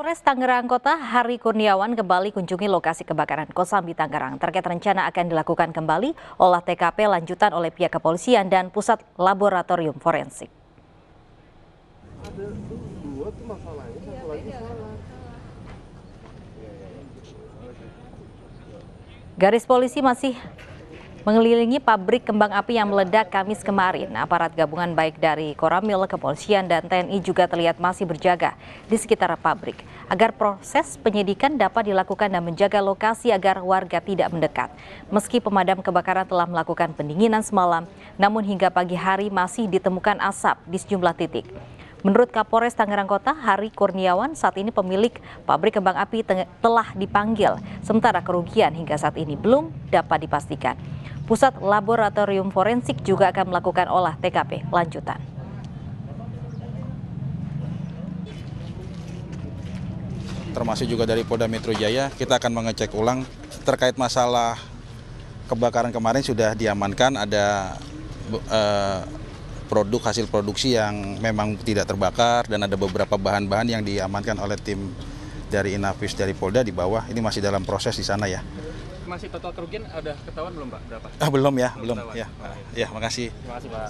Polres Tangerang Kota Hari Kurniawan kembali kunjungi lokasi kebakaran Kosambi Tangerang. Terkait rencana akan dilakukan kembali olah TKP lanjutan oleh pihak kepolisian dan Pusat Laboratorium Forensik. Garis polisi masih mengelilingi pabrik kembang api yang meledak Kamis kemarin. Aparat gabungan baik dari Koramil, Kepolisian, dan TNI juga terlihat masih berjaga di sekitar pabrik agar proses penyidikan dapat dilakukan dan menjaga lokasi agar warga tidak mendekat. Meski pemadam kebakaran telah melakukan pendinginan semalam, namun hingga pagi hari masih ditemukan asap di sejumlah titik. Menurut Kapolres Tangerang Kota, Hari Kurniawan, saat ini pemilik pabrik kembang api telah dipanggil, sementara kerugian hingga saat ini belum dapat dipastikan. Pusat Laboratorium Forensik juga akan melakukan olah TKP lanjutan. Termasuk juga dari Polda Metro Jaya, kita akan mengecek ulang terkait masalah kebakaran kemarin sudah diamankan ada eh, produk hasil produksi yang memang tidak terbakar dan ada beberapa bahan-bahan yang diamankan oleh tim dari Inafis dari Polda di bawah ini masih dalam proses di sana ya estimasi total kerugian ada ketahuan belum Pak? Berapa? Ah, belum ya, belum. belum. Ya, ah, ya, makasih. Terima kasih Pak.